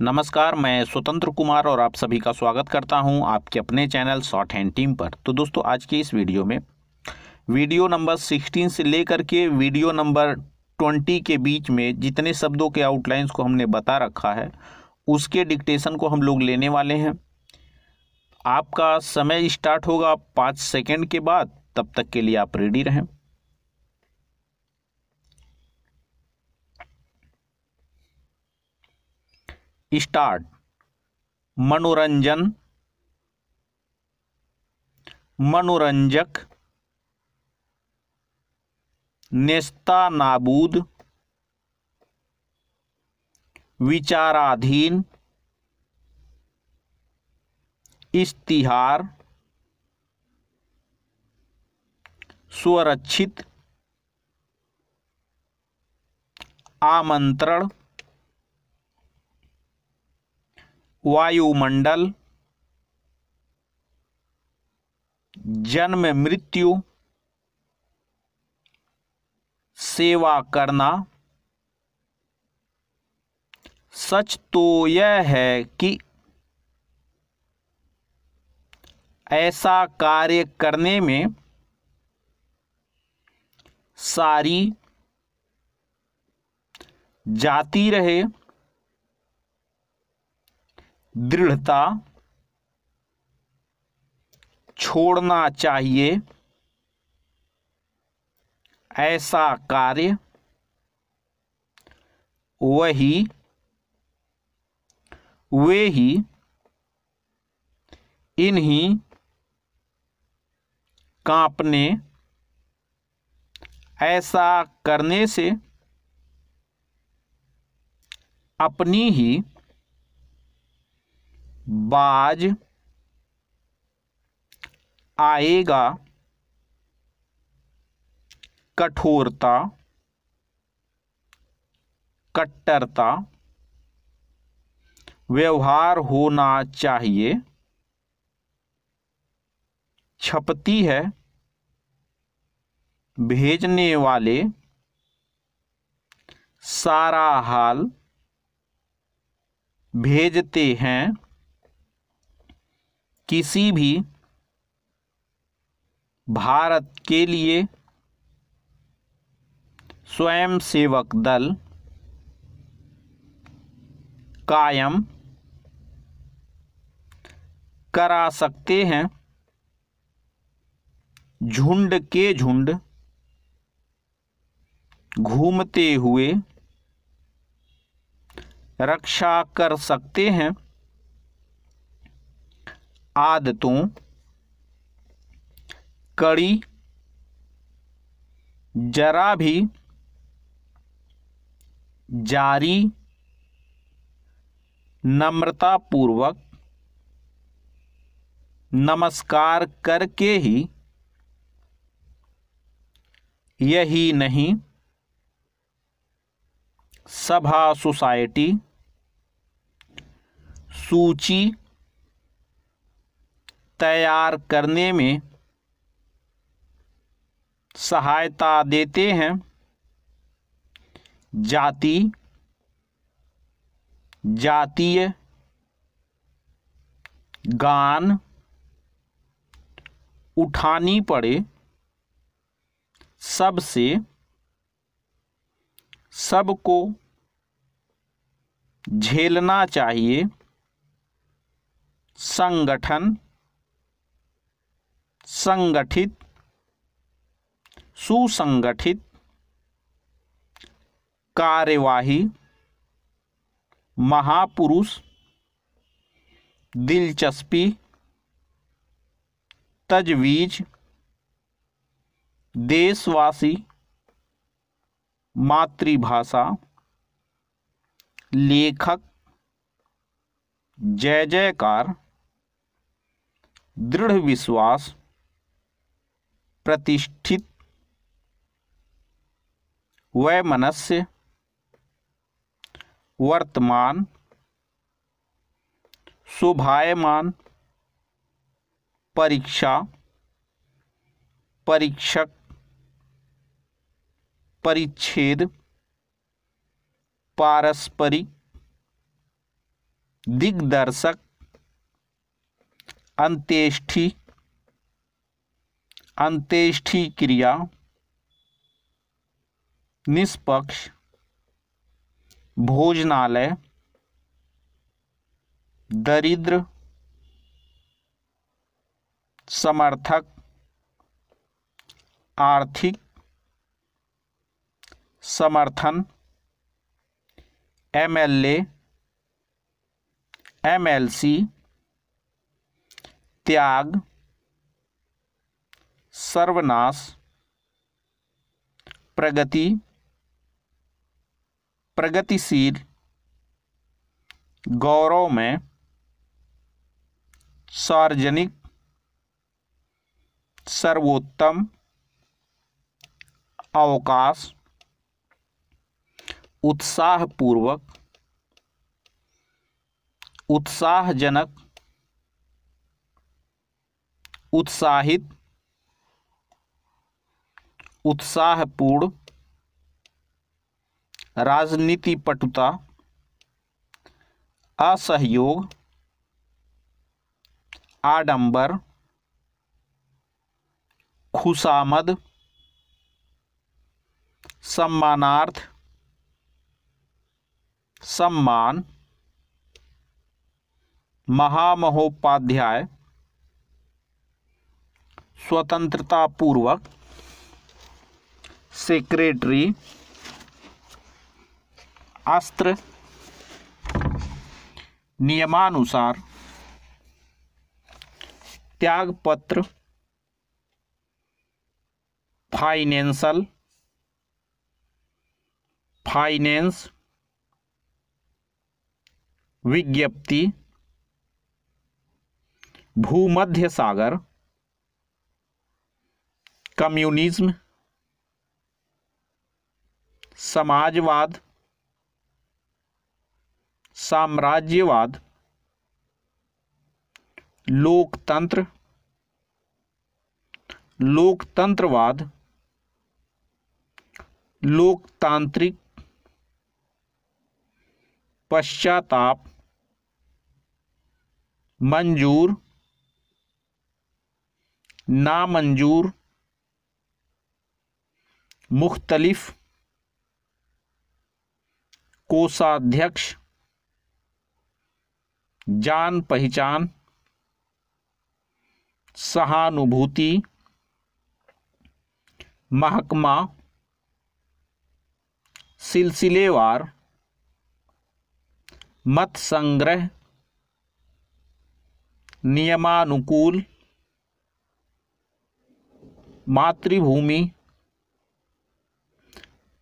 नमस्कार मैं स्वतंत्र कुमार और आप सभी का स्वागत करता हूं आपके अपने चैनल शॉर्ट हैंड टीम पर तो दोस्तों आज के इस वीडियो में वीडियो नंबर 16 से लेकर के वीडियो नंबर 20 के बीच में जितने शब्दों के आउटलाइंस को हमने बता रखा है उसके डिक्टेशन को हम लोग लेने वाले हैं आपका समय स्टार्ट होगा पाँच सेकेंड के बाद तब तक के लिए आप रेडी रहें स्टार्ट मनोरंजन मनोरंजक नेस्ता नाबूद विचाराधीन इश्तिहार स्वरक्षित आमंत्रण वायुमंडल जन्म मृत्यु सेवा करना सच तो यह है कि ऐसा कार्य करने में सारी जाती रहे दृढ़ता छोड़ना चाहिए ऐसा कार्य वही वे ही इन्हीं कांपने ऐसा करने से अपनी ही बाज आएगा कठोरता कट्टरता व्यवहार होना चाहिए छपती है भेजने वाले सारा हाल भेजते हैं किसी भी भारत के लिए स्वयंसेवक दल कायम करा सकते हैं झुंड के झुंड घूमते हुए रक्षा कर सकते हैं आदतों कड़ी जरा भी जारी नम्रतापूर्वक नमस्कार करके ही यही नहीं सभा सोसाइटी सूची तैयार करने में सहायता देते हैं जाति जातीय गान उठानी पड़े सबसे सबको झेलना चाहिए संगठन संगठित सुसंगठित कार्यवाही महापुरुष दिलचस्पी तजवीज देशवासी मातृभाषा लेखक जय जयकार दृढ़ विश्वास प्रतिष्ठित वैमनस्य वर्तमान शुभायमान परीक्षा परीक्षक परिच्छेद पारस्परिक दिग्दर्शक अंत्येष्टि अंत्येष्टि क्रिया निष्पक्ष भोजनालय दरिद्र समर्थक आर्थिक समर्थन एमएलए एमएलसी त्याग सर्वनाश प्रगति प्रगतिशील गौरव में सार्वजनिक सर्वोत्तम अवकाश उत्साहपूर्वक उत्साहजनक उत्साहित उत्साहपूर्ण राजनीति पटुता असहयोग आडंबर खुशामद सम्मानार्थ सम्मान महामहोपाध्याय स्वतंत्रता पूर्वक सेक्रेटरी अस्त्र नियमानुसार त्यागपत्र फाइनेंशियल फाइनेंस विज्ञप्ति भूमध्य सागर कम्युनिज्म समाजवाद साम्राज्यवाद लोकतंत्र लोकतंत्रवाद लोकतांत्रिक पश्चाताप मंजूर नामंजूर मुख्तलिफ़ कोषाध्यक्ष जान पहचान सहानुभूति महकमा सिलसिलेवार मत संग्रह नियमानुकूल मातृभूमि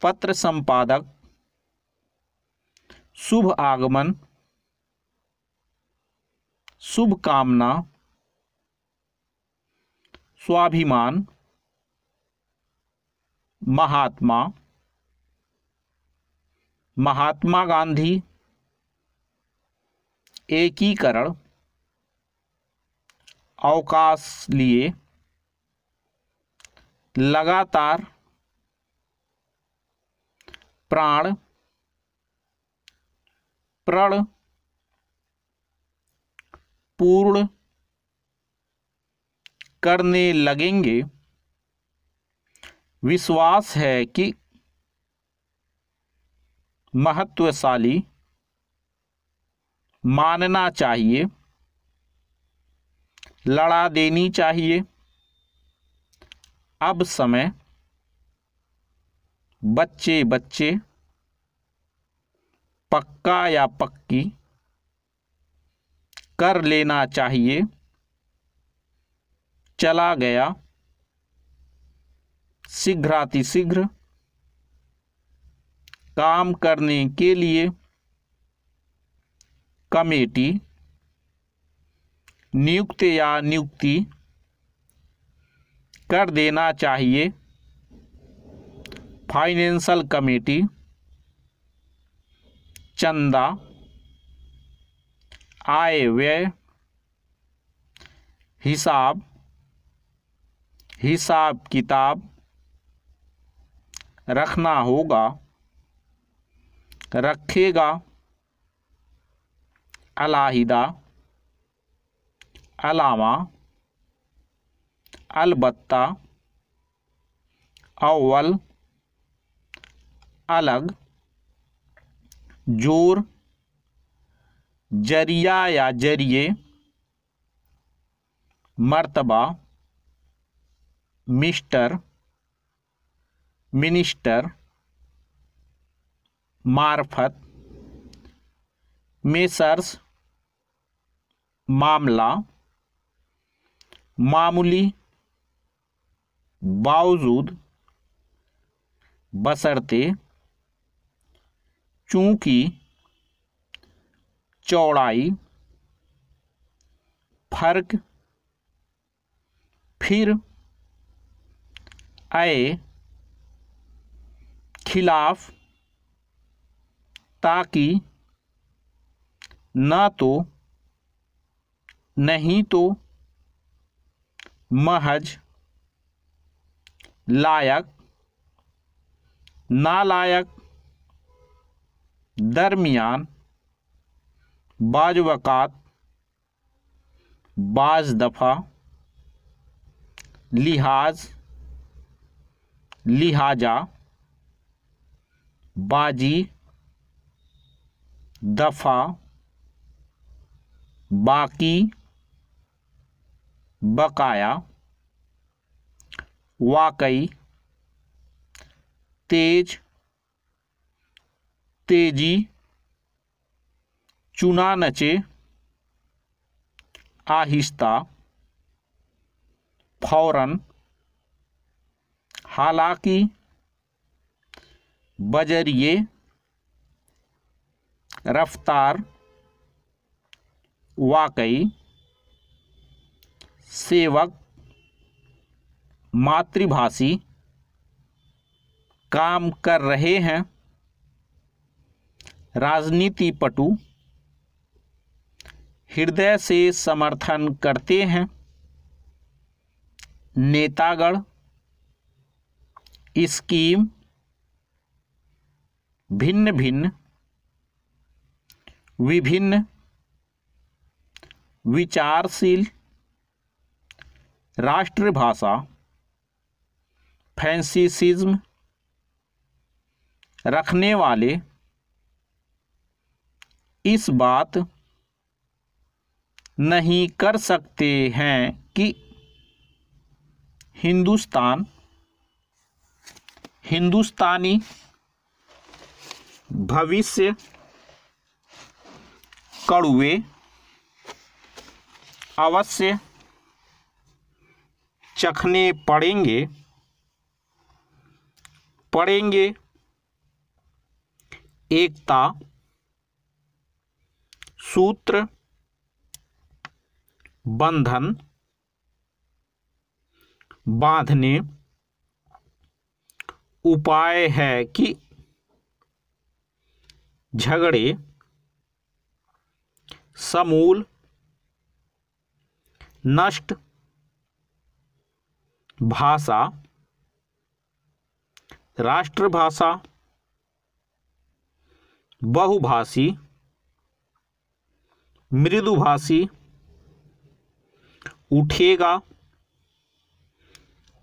पत्र संपादक शुभ आगमन शुभ कामना स्वाभिमान महात्मा महात्मा गांधी एकीकरण अवकाश लिए लगातार प्राण प्रण पूर्ण करने लगेंगे विश्वास है कि महत्वशाली मानना चाहिए लड़ा देनी चाहिए अब समय बच्चे बच्चे पक्का या पक्की कर लेना चाहिए चला गया शीघ्रातिशीघ्र काम करने के लिए कमेटी नियुक्त या नियुक्ति कर देना चाहिए फाइनेंशियल कमेटी चंदा आय व्यय हिसाब हिसाब किताब रखना होगा रखेगा अलाहिदा अलामा अलबत्ता अव्वल अलग जोर जरिया या जरिए मर्तबा मिस्टर मिनिस्टर मार्फत मेसर्स मामला मामूली बावजूद बसरते चूंकि चौड़ाई फर्क फिर आए खिलाफ ताकि ना तो नहीं तो महज लायक नालायक दरमियान बाज वक़ात बाज दफ़ा लिहाज लिहाजा बाजी दफ़ा बाकी बकाया वाकई तेज तेजी चुना नचे आहिस्ता फौरन हालांकि बजरिए रफ्तार वाकई सेवक मातृभाषी काम कर रहे हैं राजनीति पटु हृदय से समर्थन करते हैं नेतागण स्कीम भिन्न भिन्न विभिन्न विचारशील राष्ट्रभाषा फैंसिसिज्म रखने वाले इस बात नहीं कर सकते हैं कि हिंदुस्तान हिंदुस्तानी भविष्य कड़ुए अवश्य चखने पड़ेंगे पड़ेंगे एकता सूत्र बंधन बांधने उपाय है कि झगड़े समूल नष्ट भाषा राष्ट्रभाषा बहुभाषी मृदुभाषी उठेगा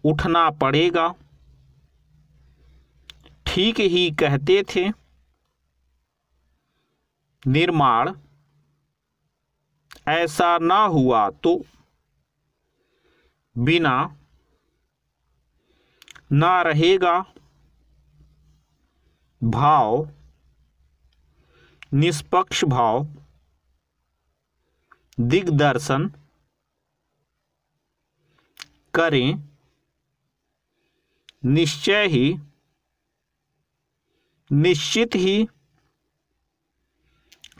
उठना पड़ेगा ठीक ही कहते थे निर्माण ऐसा ना हुआ तो बिना ना रहेगा भाव निष्पक्ष भाव दिग्दर्शन करें निश्चय ही निश्चित ही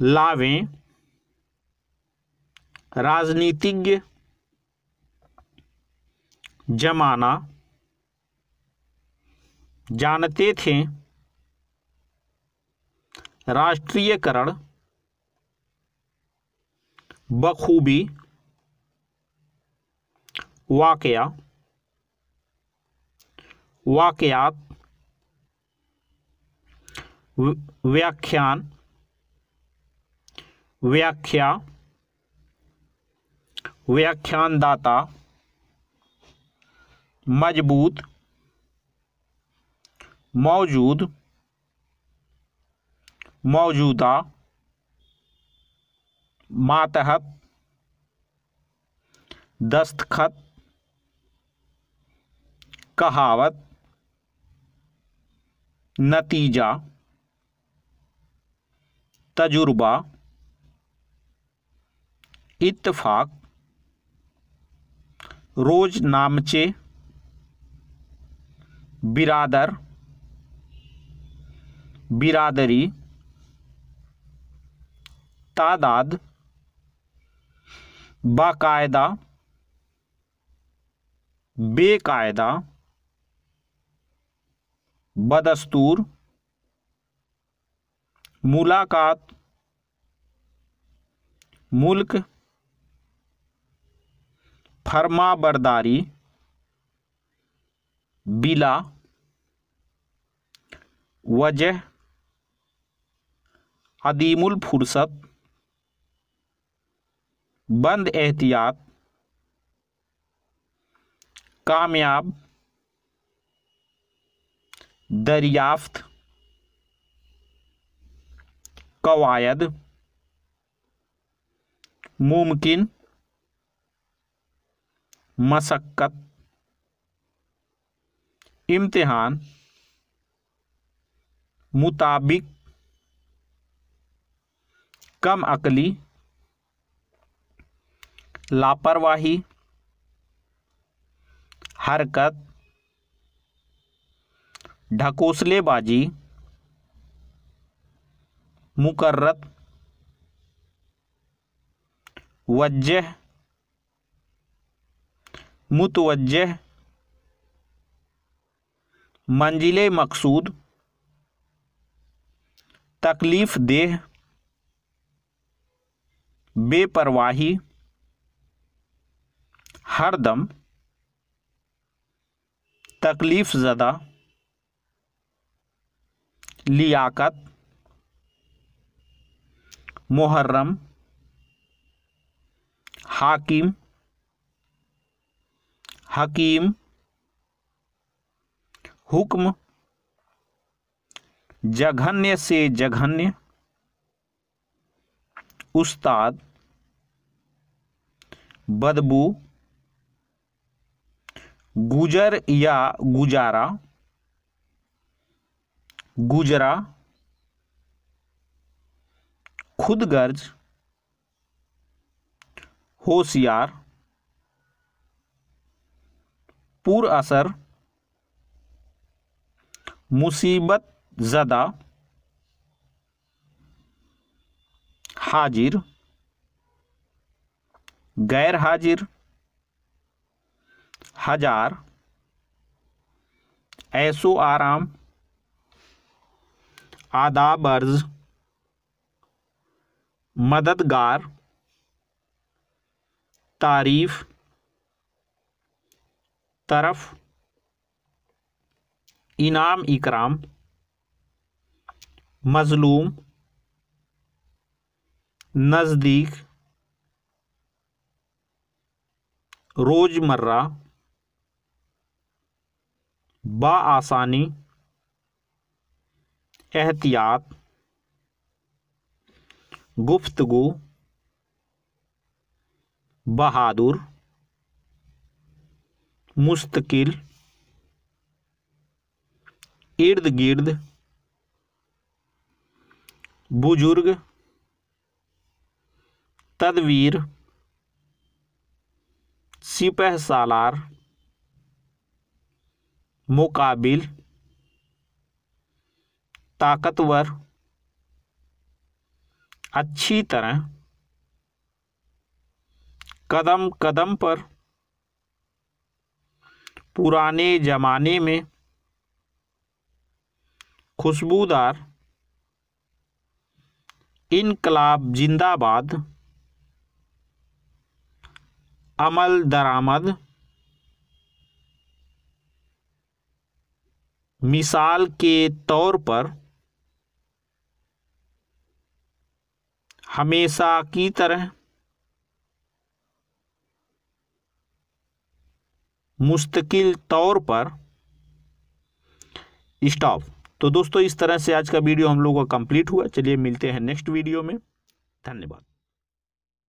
लावें राजनीतिज्ञ जमाना जानते थे राष्ट्रीयकरण बखूबी वाकया वाकयात व्याख्यान व्याख्या व्याख्यानदाता मजबूत मौजूद मौजूदा मातहत दस्तखत कहावत नतीजा तजुर्बा इतफाक रोज नामचे बिरादर बिरादरी तादाद बाकायदा बेकायदा बदस्तूर मुलाकात मुल्क फर्मा बरदारी बिला वजह अदीमुल फुर्सत बंद एहतियात कामयाब दरियाफ्त कवायद मुमकिन मशक्क़त इम्तहान मुताबिक कम अकली लापरवाही हरकत ढकोसलेबाजी मुकर्रत वजह मुतवजह मंजिल मकसूद तकलीफ़ देह बेपरवाही हरदम तकलीफ़ ज़दा लियाकत मुहर्रम हाकिम हकीम हुक्म जघन्य से जघन्य उस्ताद बदबू गुजर या गुजारा गुजरा खुदगर्ज होशियार असर मुसीबत ज़दा हाजिर गैर हाजिर हजार ऐसो आराम आदाबर्ज मददगार तारीफ तरफ इनाम इकराम मज़लूम नज़दीक रोज़मर्रा बासानी एहतियात गुफ्तगु बहादुर मुस्तकिल इर्द गिर्द बुजुर्ग तदवीर सिपह सालार मुकाबिल ताकतवर अच्छी तरह कदम कदम पर पुराने ज़माने में खुशबूदार इनकलाब जिंदाबाद अमल दरामद मिसाल के तौर पर हमेशा की तरह मुस्तकिल तौर पर स्टॉप तो दोस्तों इस तरह से आज का वीडियो हम लोगों का कंप्लीट हुआ चलिए मिलते हैं नेक्स्ट वीडियो में धन्यवाद